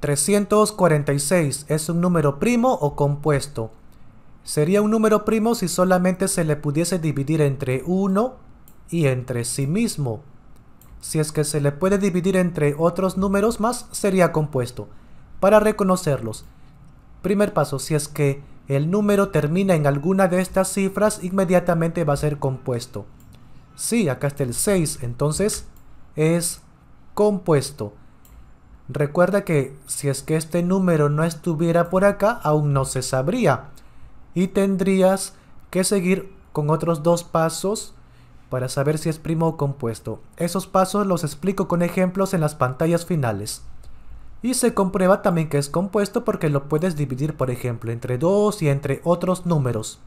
346 es un número primo o compuesto. Sería un número primo si solamente se le pudiese dividir entre 1 y entre sí mismo. Si es que se le puede dividir entre otros números más, sería compuesto. Para reconocerlos, primer paso, si es que el número termina en alguna de estas cifras, inmediatamente va a ser compuesto. Sí, acá está el 6, entonces es compuesto. Recuerda que si es que este número no estuviera por acá, aún no se sabría. Y tendrías que seguir con otros dos pasos para saber si es primo o compuesto. Esos pasos los explico con ejemplos en las pantallas finales. Y se comprueba también que es compuesto porque lo puedes dividir, por ejemplo, entre 2 y entre otros números.